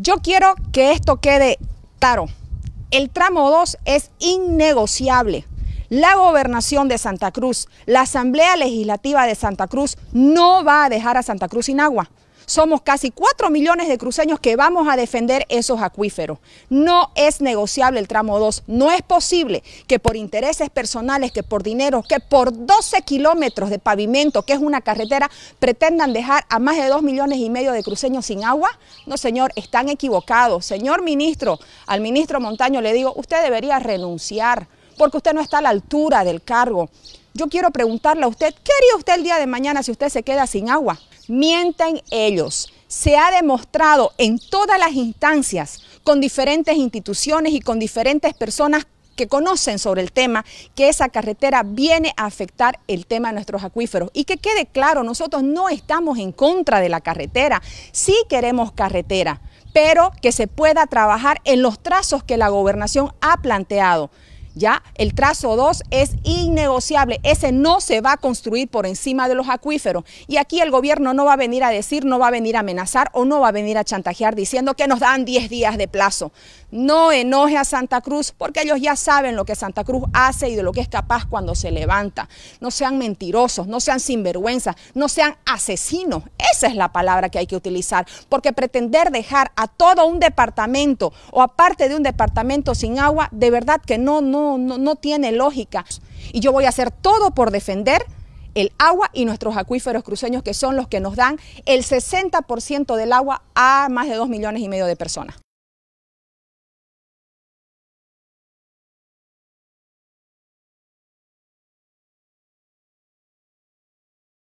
Yo quiero que esto quede claro. El tramo 2 es innegociable. La gobernación de Santa Cruz, la Asamblea Legislativa de Santa Cruz no va a dejar a Santa Cruz sin agua somos casi 4 millones de cruceños que vamos a defender esos acuíferos. No es negociable el tramo 2. No es posible que por intereses personales, que por dinero, que por 12 kilómetros de pavimento, que es una carretera, pretendan dejar a más de 2 millones y medio de cruceños sin agua. No, señor, están equivocados. Señor ministro, al ministro Montaño le digo, usted debería renunciar porque usted no está a la altura del cargo. Yo quiero preguntarle a usted, ¿qué haría usted el día de mañana si usted se queda sin agua? mienten ellos. Se ha demostrado en todas las instancias, con diferentes instituciones y con diferentes personas que conocen sobre el tema, que esa carretera viene a afectar el tema de nuestros acuíferos. Y que quede claro, nosotros no estamos en contra de la carretera, sí queremos carretera, pero que se pueda trabajar en los trazos que la gobernación ha planteado. ¿ya? El trazo 2 es innegociable, ese no se va a construir por encima de los acuíferos. Y aquí el gobierno no va a venir a decir, no va a venir a amenazar o no va a venir a chantajear diciendo que nos dan 10 días de plazo. No enoje a Santa Cruz porque ellos ya saben lo que Santa Cruz hace y de lo que es capaz cuando se levanta. No sean mentirosos, no sean sinvergüenzas, no sean asesinos. Esa es la palabra que hay que utilizar, porque pretender dejar a todo un departamento o a parte de un departamento sin agua, de verdad que no, no, no, tiene lógica. Y yo voy a hacer todo por defender el agua y nuestros acuíferos cruceños que son los que nos dan el 60% del agua a más de dos millones y medio de personas.